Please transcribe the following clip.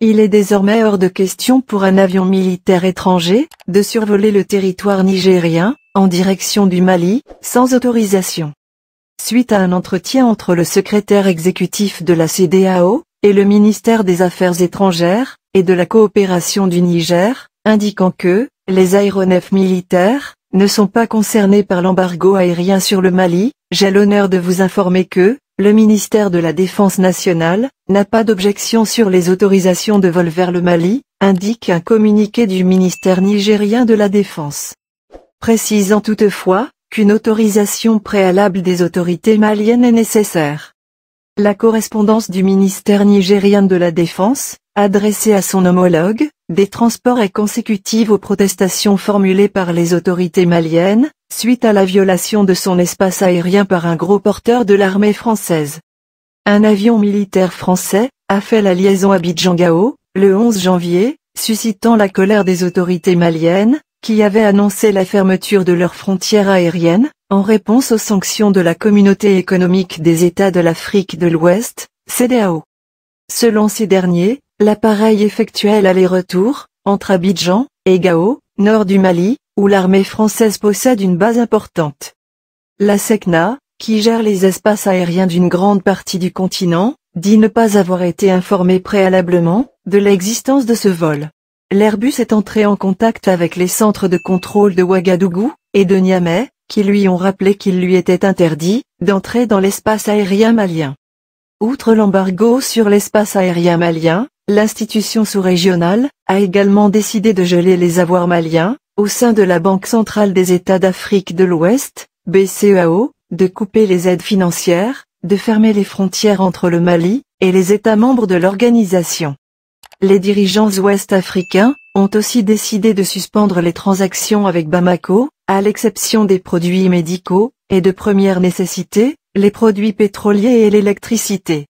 Il est désormais hors de question pour un avion militaire étranger, de survoler le territoire nigérien, en direction du Mali, sans autorisation. Suite à un entretien entre le secrétaire exécutif de la CDAO, et le ministère des Affaires étrangères, et de la coopération du Niger, indiquant que, les aéronefs militaires, ne sont pas concernés par l'embargo aérien sur le Mali, j'ai l'honneur de vous informer que, le ministère de la Défense nationale n'a pas d'objection sur les autorisations de vol vers le Mali, indique un communiqué du ministère nigérien de la Défense. Précisant toutefois qu'une autorisation préalable des autorités maliennes est nécessaire. La correspondance du ministère nigérien de la Défense Adressé à son homologue, des transports est consécutives aux protestations formulées par les autorités maliennes, suite à la violation de son espace aérien par un gros porteur de l'armée française. Un avion militaire français, a fait la liaison à Bidjangao, le 11 janvier, suscitant la colère des autorités maliennes, qui avaient annoncé la fermeture de leurs frontières aériennes, en réponse aux sanctions de la Communauté économique des États de l'Afrique de l'Ouest, CDAO. Selon ces derniers, l'appareil effectuait aller retour entre Abidjan, et Gao, nord du Mali, où l'armée française possède une base importante. La SECNA, qui gère les espaces aériens d'une grande partie du continent, dit ne pas avoir été informée préalablement de l'existence de ce vol. L'Airbus est entré en contact avec les centres de contrôle de Ouagadougou et de Niamey, qui lui ont rappelé qu'il lui était interdit d'entrer dans l'espace aérien malien. Outre l'embargo sur l'espace aérien malien, l'institution sous-régionale a également décidé de geler les avoirs maliens, au sein de la Banque centrale des États d'Afrique de l'Ouest, BCEAO, de couper les aides financières, de fermer les frontières entre le Mali et les États membres de l'organisation. Les dirigeants ouest-africains ont aussi décidé de suspendre les transactions avec Bamako, à l'exception des produits médicaux et de première nécessité, les produits pétroliers et l'électricité.